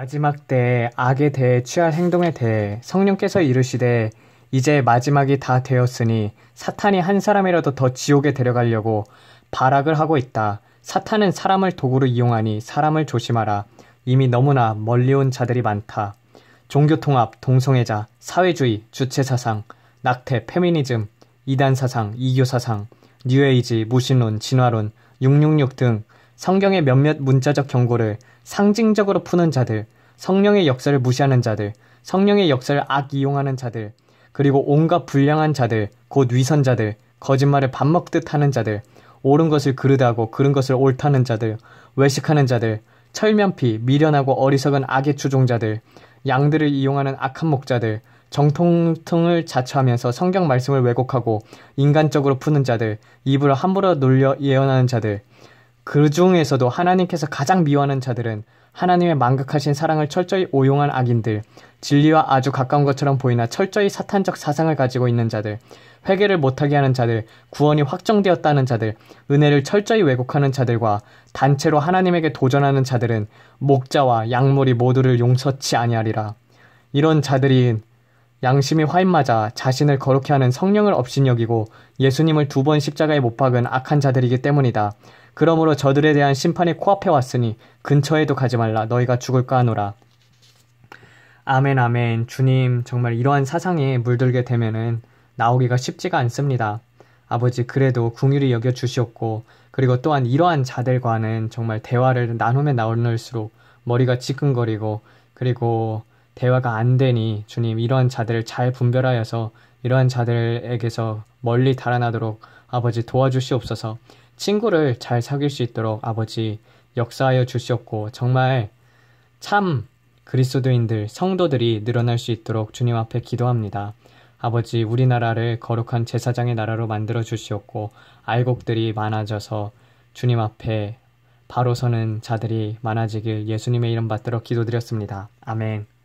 마지막 때 악에 대해 취할 행동에 대해 성령께서 이르시되 이제 마지막이 다 되었으니 사탄이 한 사람이라도 더 지옥에 데려가려고 발악을 하고 있다. 사탄은 사람을 도구로 이용하니 사람을 조심하라. 이미 너무나 멀리 온 자들이 많다. 종교통합, 동성애자, 사회주의, 주체사상, 낙태, 페미니즘, 이단사상, 이교사상, 뉴에이지, 무신론, 진화론, 666등 성경의 몇몇 문자적 경고를 상징적으로 푸는 자들, 성령의 역사를 무시하는 자들, 성령의 역사를 악 이용하는 자들, 그리고 온갖 불량한 자들, 곧 위선자들, 거짓말을 밥 먹듯 하는 자들, 옳은 것을 그르다하고 그른 것을 옳다는 자들, 외식하는 자들, 철면피, 미련하고 어리석은 악의 추종자들, 양들을 이용하는 악한 목자들, 정통통을 자처하면서 성경 말씀을 왜곡하고 인간적으로 푸는 자들, 입으로 함부로 놀려 예언하는 자들, 그 중에서도 하나님께서 가장 미워하는 자들은 하나님의 망극하신 사랑을 철저히 오용한 악인들, 진리와 아주 가까운 것처럼 보이나 철저히 사탄적 사상을 가지고 있는 자들, 회개를 못하게 하는 자들, 구원이 확정되었다는 자들, 은혜를 철저히 왜곡하는 자들과 단체로 하나님에게 도전하는 자들은 목자와 양물이 모두를 용서치 아니하리라. 이런 자들이 양심이 화인맞아 자신을 거룩해 하는 성령을 없신여기고 예수님을 두 번 십자가에 못 박은 악한 자들이기 때문이다. 그러므로 저들에 대한 심판이 코앞에 왔으니 근처에도 가지 말라 너희가 죽을까 하노라. 아멘 아멘 주님 정말 이러한 사상에 물들게 되면은 나오기가 쉽지가 않습니다. 아버지 그래도 궁유리 여겨 주시옵고 그리고 또한 이러한 자들과는 정말 대화를 나누면 나올수록 머리가 지끈거리고 그리고 대화가 안 되니 주님 이러한 자들을 잘 분별하여서 이러한 자들에게서 멀리 달아나도록 아버지 도와주시옵소서. 친구를 잘 사귈 수 있도록 아버지 역사하여 주시옵고 정말 참 그리스도인들 성도들이 늘어날 수 있도록 주님 앞에 기도합니다. 아버지 우리나라를 거룩한 제사장의 나라로 만들어 주시옵고 알곡들이 많아져서 주님 앞에 바로 서는 자들이 많아지길 예수님의 이름 받들어 기도드렸습니다. 아멘.